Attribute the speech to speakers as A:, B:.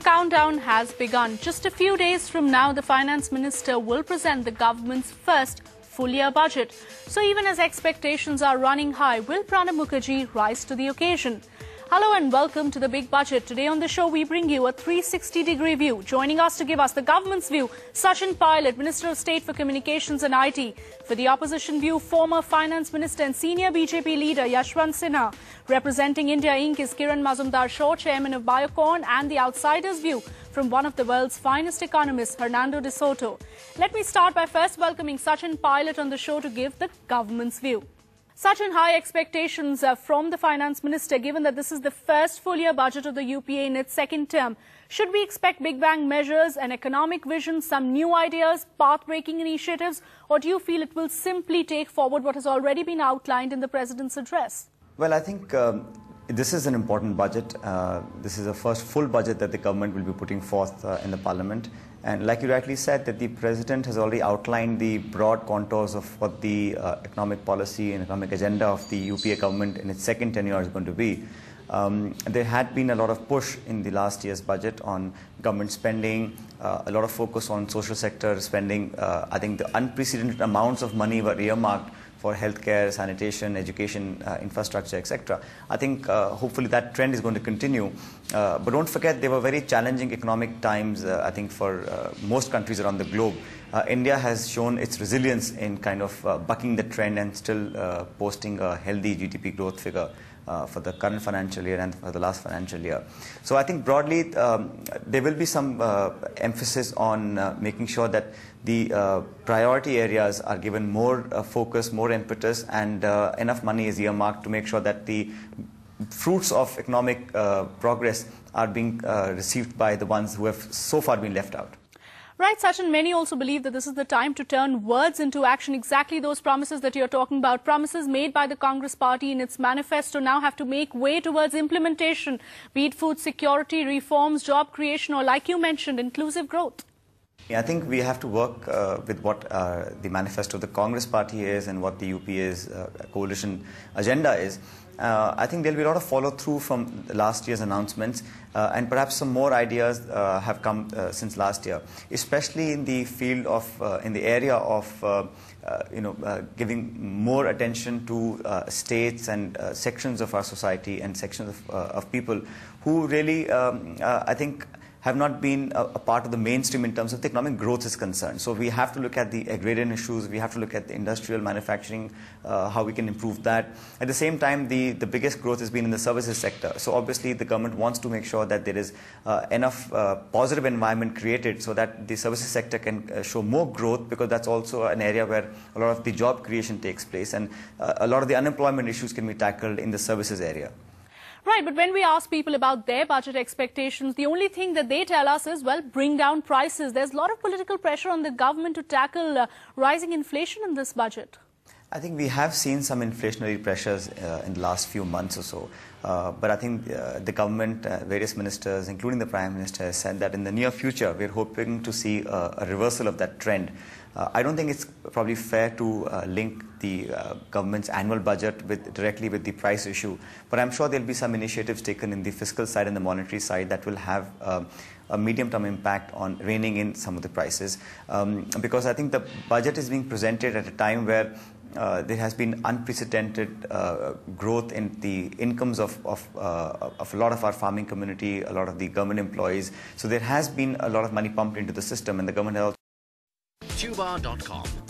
A: The countdown has begun. Just a few days from now, the finance minister will present the government's first full year budget. So even as expectations are running high, will Pranab Mukherjee rise to the occasion? Hello and welcome to the Big Budget. Today on the show, we bring you a 360 degree view. Joining us to give us the government's view, Sachin Pilot, Minister of State for Communications and IT. For the opposition view, former Finance Minister and senior BJP leader Yashwant Sinha. Representing India Inc. is Kiran Mazumdar Shaw, Chairman of Biocorn, and the outsider's view from one of the world's finest economists, Hernando de Soto. Let me start by first welcoming Sachin Pilot on the show to give the government's view such and high expectations uh, from the finance minister given that this is the first full year budget of the UPA in its second term? Should we expect big bang measures, an economic vision, some new ideas, path-breaking initiatives, or do you feel it will simply take forward what has already been outlined in the president's address?
B: Well, I think um, this is an important budget. Uh, this is the first full budget that the government will be putting forth uh, in the parliament. And like you rightly said, that the president has already outlined the broad contours of what the uh, economic policy and economic agenda of the UPA government in its second tenure is going to be. Um, there had been a lot of push in the last year's budget on government spending, uh, a lot of focus on social sector spending. Uh, I think the unprecedented amounts of money were earmarked for healthcare, sanitation, education, uh, infrastructure, etc. I think uh, hopefully that trend is going to continue uh, but don't forget, they were very challenging economic times, uh, I think, for uh, most countries around the globe. Uh, India has shown its resilience in kind of uh, bucking the trend and still uh, posting a healthy GDP growth figure. for the current financial year and for the last financial year. So, I think broadly um, there will be some emphasis on making sure that the priority areas are given more focus, more impetus, and enough money is earmarked to make sure that the fruits of economic uh, progress are being uh, received by the ones who have so far been left out.
A: Right, Sachin, many also believe that this is the time to turn words into action. Exactly those promises that you're talking about, promises made by the Congress party in its manifesto now have to make way towards implementation, be it food security, reforms, job creation, or like you mentioned, inclusive growth.
B: I think we have to work uh, with what uh, the manifesto of the Congress party is and what the UPA's uh, coalition agenda is. Uh, I think there'll be a lot of follow through from last year's announcements, uh, and perhaps some more ideas uh, have come since last year, especially in the field of, in the area of, you know, giving more attention to states and sections of our society and sections of, of people who really, um, I think, have not been a, a, part of the mainstream in terms of the economic growth is concerned. So we have to look at the agrarian issues, we have to look at the industrial manufacturing, uh, how we can improve that. At the same time, the, the biggest growth has been in the services sector. So obviously the government wants to make sure that there is uh, enough uh, positive environment created so that the services sector can uh, show more growth because that's also an area where a lot of the job creation takes place and uh, a lot of the unemployment issues can be tackled in the services area.
A: Right, but when we ask people about their budget expectations, the only thing that they tell us is, well, bring down prices. There's a lot of political pressure on the government to tackle uh, rising inflation in this budget.
B: I think we have seen some inflationary pressures uh, in the last few months or so. Uh, but I think uh, the government, uh, various ministers, including the Prime Minister, has said that in the near future, we're hoping to see a reversal of that trend. Uh, I don't think it's probably fair to uh, link the government's annual budget with, directly with the price issue. But I'm sure there'll be some initiatives taken in the fiscal side and the monetary side that will have um, a medium-term impact on reining in some of the prices. Um, because I think the budget is being presented at a time where uh, there has been unprecedented uh, growth in the incomes of, of, uh, of, a lot of our farming community, a lot of the government employees. So there has been a lot of money pumped into the system, and the government has also.